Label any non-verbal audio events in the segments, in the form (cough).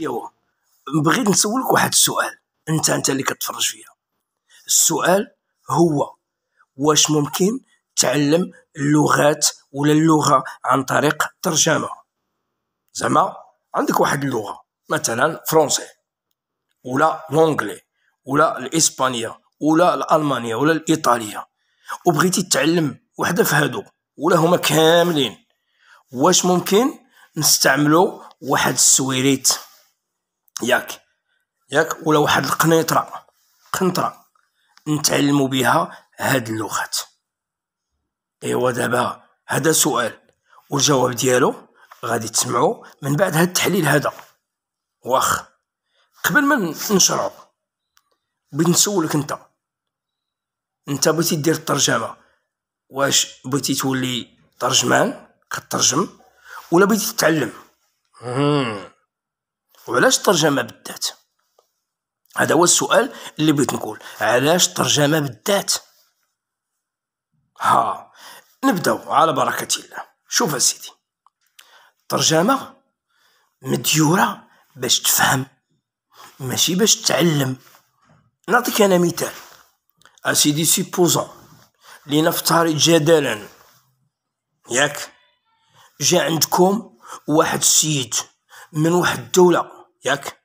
ديالهم بغيت نسولك واحد السؤال انت انت اللي كتفرج فيا السؤال هو واش ممكن تعلم اللغات ولا اللغه عن طريق ترجمه زعما عندك واحد اللغه مثلا فرونسي ولا لونغلي ولا الاسبانيه ولا الالمانيه ولا الايطاليه وبغيتي تعلم وحده في هادو ولا هما كاملين واش ممكن نستعملو واحد السويريت ياك ياك ولا واحد القنيطره قنطره نتعلموا بها هاد اللغات ايوا دابا هذا سؤال والجواب ديالو غادي تسمعوا من بعد هاد التحليل هذا واخ قبل ما نشرعوا بغيت نسولك انت انت بغيتي دير الترجمه واش بغيتي تولي ترجمان كترجم ولا بغيتي تتعلم وعلاش الترجمه بالذات هذا هو السؤال اللي بغيت نقول علاش الترجمه بالذات ها نبداو على بركه الله شوف سيدي الترجمه مديوره باش تفهم ماشي باش تعلم نعطيك انا مثال اسيدي سيبوزون لنفترض جدلا ياك جا عندكم واحد السيد من واحد الدوله ياك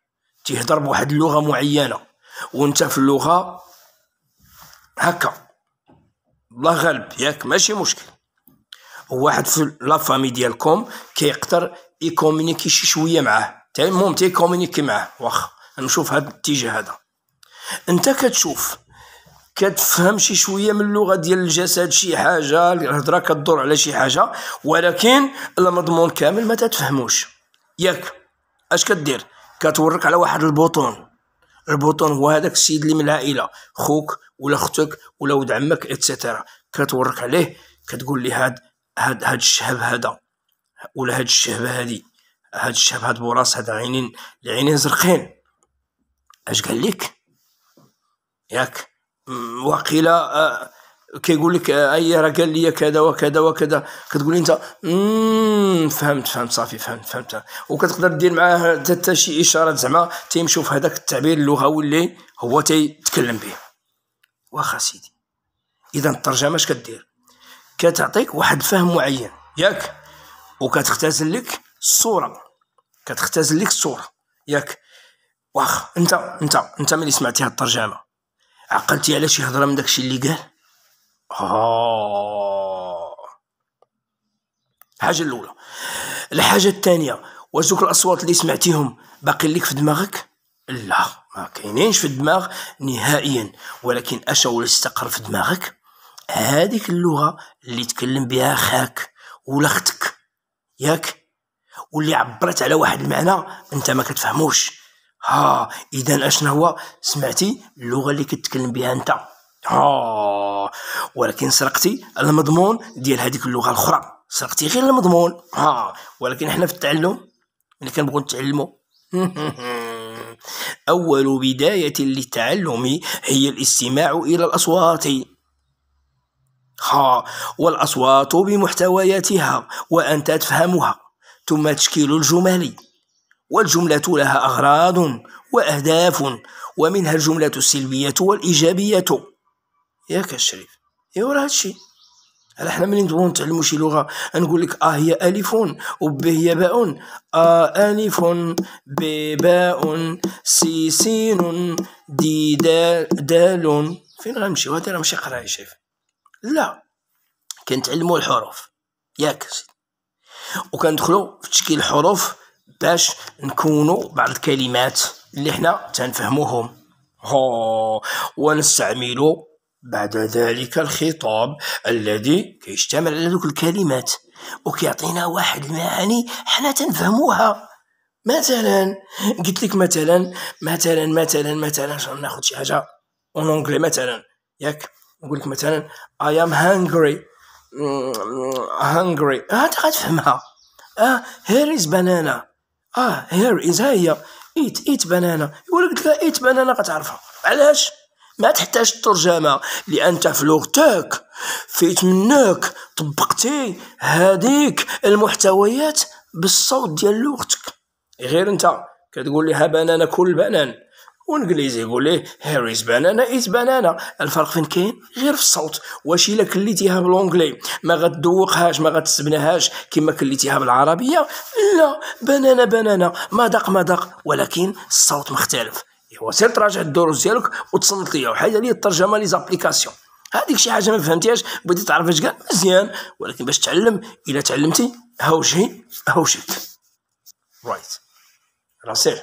تيهضر بواحد اللغه معينه وانت في اللغه هكا الله غالب ياك ماشي مشكل واحد في فامي ديالكم كيقدر يكومونيكي شي شويه معاه تا المهم تيكومونيكي معاه واخا نشوف هاد الاتجاه هذا انت كتشوف كتفهم شي شويه من اللغه ديال الجسد شي حاجه الهضره كدور على شي حاجه ولكن المضمون كامل ما تتفهموش ياك اش كدير كتورك على واحد البوطون البوطون هو هذاك السيد اللي من العائله خوك ولا اختك ولا ود عمك اتسيتيرا كتورك عليه كتقول لي هاد هاد هاد الشهب هذا ولا هاد الشهبه هادي هاد الشهب هاد براس هاد عينين العينين زرقين اش قال لك ياك أه كيقول لك اي راه قال لي كذا وكذا وكذا كتقول انت امم فهمت فهمت صافي فهمت فهمت وكتقدر دير معاه حتى شي اشارات زعما تيمشيو في هذاك التعبير اللغوي اللي هو تيتكلم به واخا سيدي اذا الترجمه اش كدير كتعطيك واحد الفهم معين ياك وكتختزل لك الصوره كتختزل لك الصوره ياك واخا انت انت انت ملي سمعتي هاد الترجمه عقلتي على شي هضره من داكشي اللي قال آه. الحاجة الأولى الحاجة الثانية واش دوك الأصوات اللي سمعتيهم باقي لك في دماغك لا ما كاينينش في الدماغ نهائيا ولكن اش ولا استقر في دماغك هذيك اللغة اللي تكلم بها خاك ولا اختك ياك واللي عبرت على واحد المعنى انت ما كتفهموش ها آه، اذا اشنا هو سمعتي اللغه اللي كتكلم بها انت آه ولكن سرقتي المضمون ديال هذيك اللغه الاخرى سرقتي غير المضمون آه ولكن حنا في التعلم ملي كنبغيو نتعلموا (laughs) أول بداية للتعلم هي الاستماع إلى الأصوات ها آه، والأصوات بمحتوياتها وأنت تفهمها ثم تشكيل الجمل والجملة لها أغراض وأهداف ومنها الجملة السلبية والإيجابية ياك الشريف يورا هادشي هل حنا ملي نبغيو نتعلمو شي لغه نقول لك اه هي الف وب هي باء آه الف ب باء سي سين دي دال دال فين غنمشيو هادي راه ماشي قرايه يا شريف لا كنتعلمو الحروف ياك وكندخلو في تشكيل الحروف باش نكونوا بعض الكلمات اللي حنا تنفهموهم هو ونستعملوا بعد ذلك الخطاب الذي كيشتمل على ذوك الكلمات وكيعطينا واحد المعاني حنا تنفهموها مثلا قلت لك مثلا مثلا مثلا مثلا ناخذ شي حاجه اون اونغلي مثلا ياك نقول لك مثلا اي ام هانغري هانغري انت غتفهمها اه هير از بانانا اه هير از ها هي ايت ايت بانانا يقول لك ايت بانانا غتعرفها علاش ما تحتاج الترجمه لان انت في لغتك فيت منك طبقتي هذيك المحتويات بالصوت ديال لغتك غير انت كتقول ها بنانا كل بنان وانجليزي يقول ليه هاريز بنانا ايت بنانا الفرق فين كاين غير في الصوت واش الا كليتيها بالانجلي ما غتدوقهاش ما غتسبنهاش كما كليتيها بالعربيه لا بنانا بنانا مذاق مذاق ولكن الصوت مختلف ايوا سير تراجع الدروس ديالك وتصلت ليا وحيد لي الترجمه لي زابليكاسيون هذيك شي حاجه ما فهمتيهاش بغيتي تعرف اش قال مزيان ولكن باش تعلم الا تعلمتي ها وجهي ها وجهك رايت راه ساهل